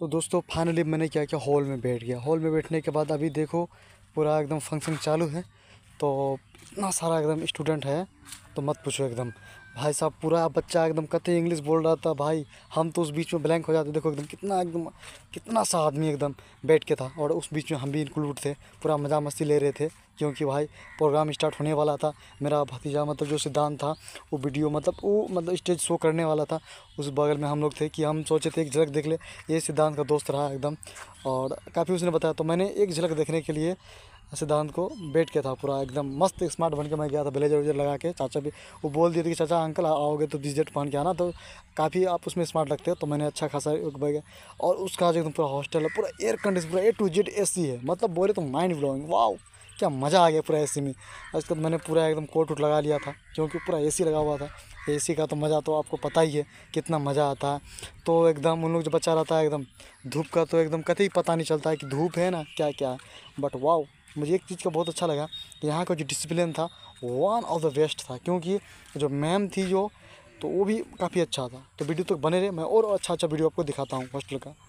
तो दोस्तों फाइनली मैंने क्या किया हॉल में बैठ गया हॉल में बैठने के बाद अभी देखो पूरा एकदम फंक्शन चालू है तो इतना सारा एकदम स्टूडेंट है तो मत पूछो एकदम भाई साहब पूरा बच्चा एकदम कते इंग्लिश बोल रहा था भाई हम तो उस बीच में ब्लैंक हो जाते देखो एकदम कितना एकदम कितना सा आदमी एकदम बैठ के था और उस बीच में हम भी इंक्लूड थे पूरा मज़ा मस्ती ले रहे थे क्योंकि भाई प्रोग्राम स्टार्ट होने वाला था मेरा भतीजा मतलब जो सिद्धांत था वो वीडियो मतलब वो मतलब स्टेज शो करने वाला था उस बगल में हम लोग थे कि हम सोचे थे एक झलक देख ले ये सिद्धांत का दोस्त रहा एकदम और काफ़ी उसने बताया तो मैंने एक झलक देखने के लिए सिद्धांत को बैठ के था पूरा एकदम मस्त स्मार्ट बन के मैं गया था ब्लेजर वेजर लगा के चाचा भी वो बोल दिए थे कि चाचा अंकल आओगे तो डिजर्ट पहन के आना तो काफ़ी आप उसमें स्मार्ट लगते हो तो मैंने अच्छा खासा एक गया और उसका जो एकदम पूरा हॉस्टल है पूरा एयर कंडीशन पूरा ए टू जेड ए है मतलब बोले तो माइंड ब्लोइंग वाओ क्या मज़ा आ गया पूरा एसी में और उसके बाद मैंने पूरा एकदम कोट उट लगा लिया था क्योंकि पूरा एसी लगा हुआ था एसी का तो मज़ा तो आपको पता ही है कितना मज़ा आता है तो एकदम उन लोग जो बच्चा रहता है एकदम धूप का तो एकदम कतई पता नहीं चलता है कि धूप है ना क्या क्या है बट वाओ मुझे एक चीज़ का बहुत अच्छा लगा कि यहाँ का जो डिसिप्लिन था वन ऑफ द बेस्ट था क्योंकि जो मैम थी जो तो वो भी काफ़ी अच्छा था तो वीडियो तो बने रहे मैं और अच्छा अच्छा वीडियो आपको दिखाता हूँ हॉस्टल का